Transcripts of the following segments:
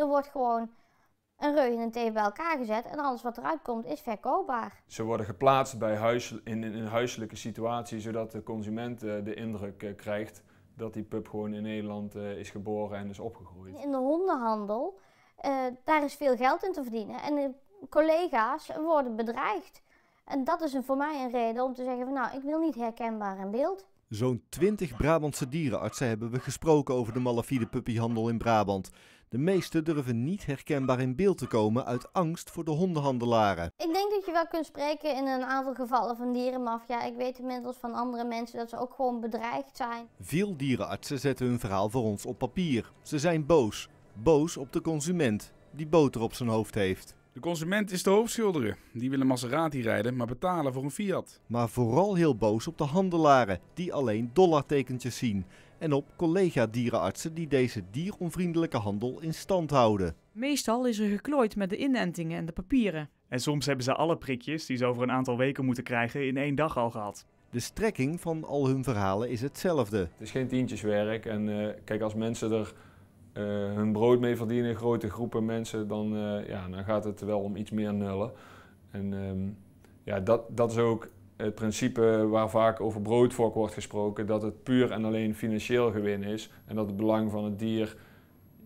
Er wordt gewoon een een thee bij elkaar gezet en alles wat eruit komt is verkoopbaar. Ze worden geplaatst bij huis, in, in een huiselijke situatie, zodat de consument eh, de indruk eh, krijgt dat die pup gewoon in Nederland eh, is geboren en is opgegroeid. In de hondenhandel, daar is veel geld in te verdienen en de collega's worden bedreigd. En dat is een, voor mij een reden om te zeggen van nou, ik wil niet herkenbaar in beeld. Zo'n twintig Brabantse dierenartsen hebben we gesproken over de malafide puppyhandel in Brabant. De meesten durven niet herkenbaar in beeld te komen uit angst voor de hondenhandelaren. Ik denk dat je wel kunt spreken in een aantal gevallen van dierenmafia. Ik weet inmiddels van andere mensen dat ze ook gewoon bedreigd zijn. Veel dierenartsen zetten hun verhaal voor ons op papier. Ze zijn boos. Boos op de consument die boter op zijn hoofd heeft. De consument is de hoofdschuldige. Die willen Maserati rijden, maar betalen voor een Fiat. Maar vooral heel boos op de handelaren, die alleen dollartekentjes zien. En op collega-dierenartsen die deze dieronvriendelijke handel in stand houden. Meestal is er geklooid met de inentingen en de papieren. En soms hebben ze alle prikjes die ze over een aantal weken moeten krijgen in één dag al gehad. De strekking van al hun verhalen is hetzelfde. Het is geen tientjeswerk en eh, kijk als mensen er eh, hun brood mee verdienen, grote groepen mensen, dan, eh, ja, dan gaat het wel om iets meer nullen. En ehm, ja, dat, dat is ook het principe waar vaak over broodvok wordt gesproken, dat het puur en alleen financieel gewin is en dat het belang van het dier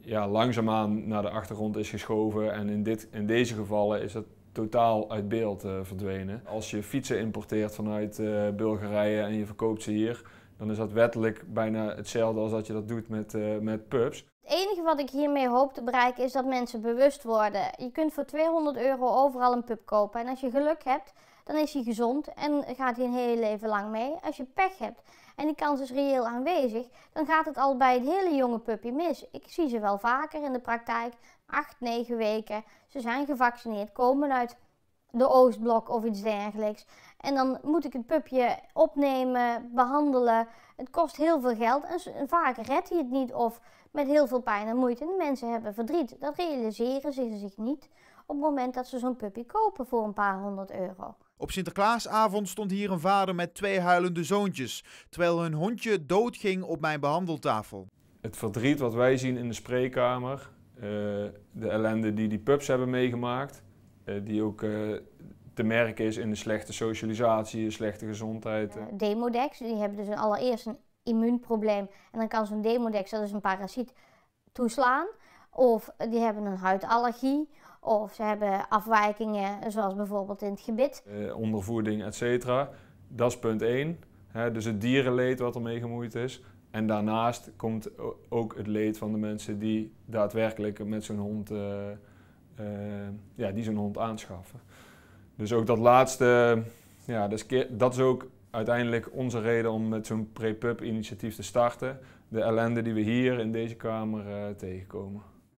ja, langzaamaan naar de achtergrond is geschoven. En in, dit, in deze gevallen is het totaal uit beeld eh, verdwenen. Als je fietsen importeert vanuit Bulgarije en je verkoopt ze hier, dan is dat wettelijk bijna hetzelfde als dat je dat doet met, met pubs. Het enige wat ik hiermee hoop te bereiken is dat mensen bewust worden. Je kunt voor 200 euro overal een pup kopen. En als je geluk hebt, dan is hij gezond en gaat hij een hele leven lang mee. Als je pech hebt en die kans is reëel aanwezig, dan gaat het al bij een hele jonge puppy mis. Ik zie ze wel vaker in de praktijk, 8, 9 weken. Ze zijn gevaccineerd, komen uit de Oostblok of iets dergelijks. En dan moet ik het pupje opnemen, behandelen. Het kost heel veel geld en vaak redt hij het niet of met heel veel pijn en moeite. En de mensen hebben verdriet. Dat realiseren ze zich niet op het moment dat ze zo'n puppy kopen voor een paar honderd euro. Op Sinterklaasavond stond hier een vader met twee huilende zoontjes, terwijl hun hondje doodging op mijn behandeltafel. Het verdriet wat wij zien in de spreekkamer, eh, de ellende die die pups hebben meegemaakt, eh, die ook eh, te merken is in de slechte socialisatie, de slechte gezondheid. Eh. Demodex, die hebben dus allereerst een immuunprobleem. En dan kan zo'n demodex, dat is een parasiet, toeslaan. Of die hebben een huidallergie. Of ze hebben afwijkingen, zoals bijvoorbeeld in het gebit. ondervoeding, et cetera. Dat is punt één. dus het dierenleed wat ermee gemoeid is. En daarnaast komt ook het leed van de mensen die daadwerkelijk met zo'n hond... Eh, ja, die zo'n hond aanschaffen. Dus ook dat laatste, ja, dat is ook uiteindelijk onze reden om met zo'n pre-pub initiatief te starten. De ellende die we hier in deze kamer eh, tegenkomen.